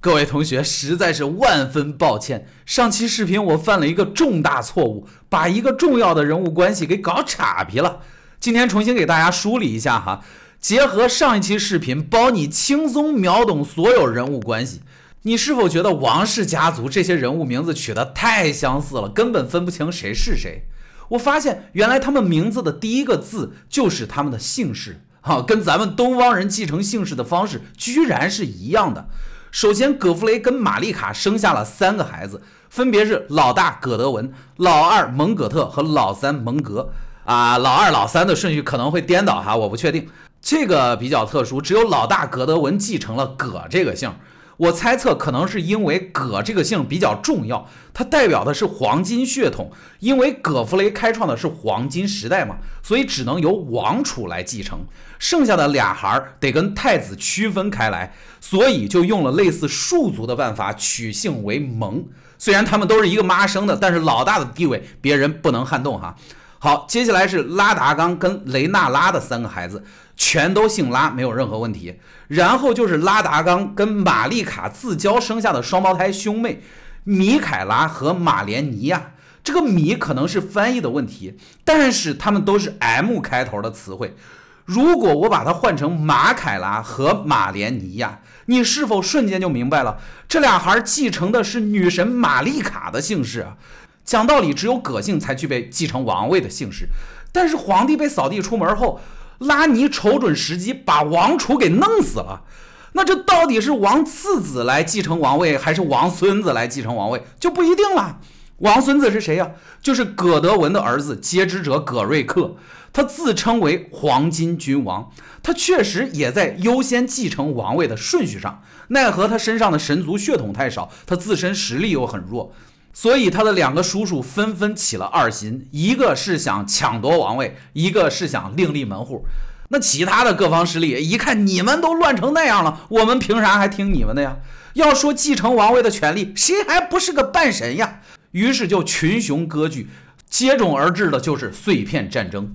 各位同学，实在是万分抱歉，上期视频我犯了一个重大错误，把一个重要的人物关系给搞岔皮了。今天重新给大家梳理一下哈，结合上一期视频，包你轻松秒懂所有人物关系。你是否觉得王氏家族这些人物名字取得太相似了，根本分不清谁是谁？我发现原来他们名字的第一个字就是他们的姓氏，哈，跟咱们东方人继承姓氏的方式居然是一样的。首先，葛弗雷跟玛丽卡生下了三个孩子，分别是老大葛德文、老二蒙戈特和老三蒙格。啊，老二老三的顺序可能会颠倒哈，我不确定。这个比较特殊，只有老大葛德文继承了葛这个姓。我猜测，可能是因为葛这个姓比较重要，它代表的是黄金血统。因为葛弗雷开创的是黄金时代嘛，所以只能由王储来继承。剩下的俩孩儿得跟太子区分开来，所以就用了类似庶族的办法，取姓为蒙。虽然他们都是一个妈生的，但是老大的地位别人不能撼动哈。好，接下来是拉达冈跟雷纳拉的三个孩子，全都姓拉，没有任何问题。然后就是拉达冈跟玛丽卡自交生下的双胞胎兄妹米凯拉和马莲尼亚，这个米可能是翻译的问题，但是他们都是 M 开头的词汇。如果我把它换成马凯拉和马莲尼亚，你是否瞬间就明白了？这俩孩儿继承的是女神玛丽卡的姓氏。讲道理，只有葛姓才具备继承王位的姓氏。但是皇帝被扫地出门后，拉尼瞅准时机把王储给弄死了。那这到底是王次子来继承王位，还是王孙子来继承王位就不一定了。王孙子是谁呀？就是葛德文的儿子接职者葛瑞克。他自称为黄金君王，他确实也在优先继承王位的顺序上。奈何他身上的神族血统太少，他自身实力又很弱。所以，他的两个叔叔纷纷起了二心，一个是想抢夺王位，一个是想另立门户。那其他的各方势力一看，你们都乱成那样了，我们凭啥还听你们的呀？要说继承王位的权利，谁还不是个半神呀？于是就群雄割据，接踵而至的就是碎片战争。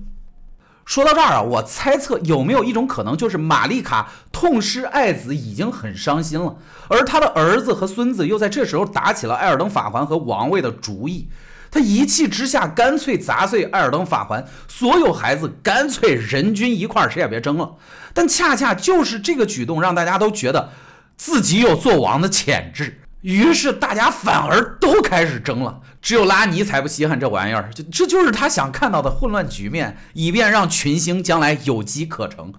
说到这儿啊，我猜测有没有一种可能，就是玛丽卡痛失爱子已经很伤心了，而他的儿子和孙子又在这时候打起了艾尔登法环和王位的主意。他一气之下，干脆砸碎艾尔登法环，所有孩子干脆人均一块，谁也别争了。但恰恰就是这个举动，让大家都觉得自己有做王的潜质。于是大家反而都开始争了，只有拉尼才不稀罕这玩意儿，就这就是他想看到的混乱局面，以便让群星将来有机可乘。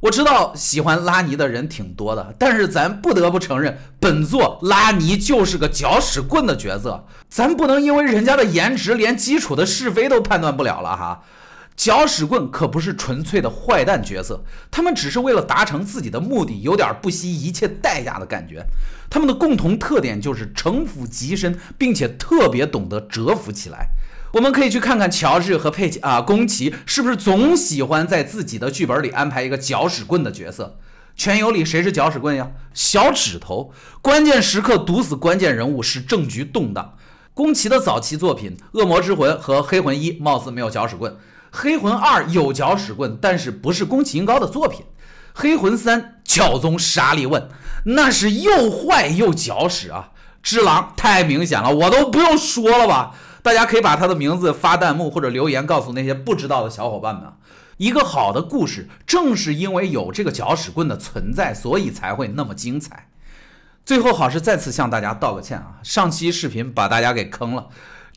我知道喜欢拉尼的人挺多的，但是咱不得不承认，本作拉尼就是个搅屎棍的角色，咱不能因为人家的颜值连基础的是非都判断不了了哈。搅屎棍可不是纯粹的坏蛋角色，他们只是为了达成自己的目的，有点不惜一切代价的感觉。他们的共同特点就是城府极深，并且特别懂得蛰伏起来。我们可以去看看乔治和佩奇啊，宫崎是不是总喜欢在自己的剧本里安排一个搅屎棍的角色？全游里谁是搅屎棍呀？小指头，关键时刻毒死关键人物，使政局动荡。宫崎的早期作品《恶魔之魂》和《黑魂一》貌似没有搅屎棍。《黑魂二》有搅屎棍，但是不是宫崎英高的作品。《黑魂三》脚宗沙利问，那是又坏又搅屎啊！之狼太明显了，我都不用说了吧？大家可以把他的名字发弹幕或者留言，告诉那些不知道的小伙伴们。一个好的故事，正是因为有这个搅屎棍的存在，所以才会那么精彩。最后，好事再次向大家道个歉啊！上期视频把大家给坑了。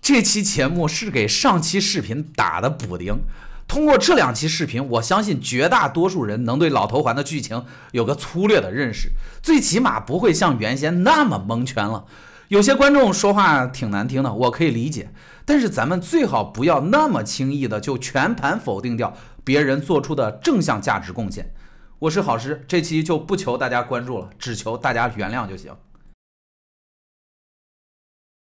这期节目是给上期视频打的补丁。通过这两期视频，我相信绝大多数人能对《老头环》的剧情有个粗略的认识，最起码不会像原先那么蒙圈了。有些观众说话挺难听的，我可以理解，但是咱们最好不要那么轻易的就全盘否定掉别人做出的正向价值贡献。我是郝师，这期就不求大家关注了，只求大家原谅就行。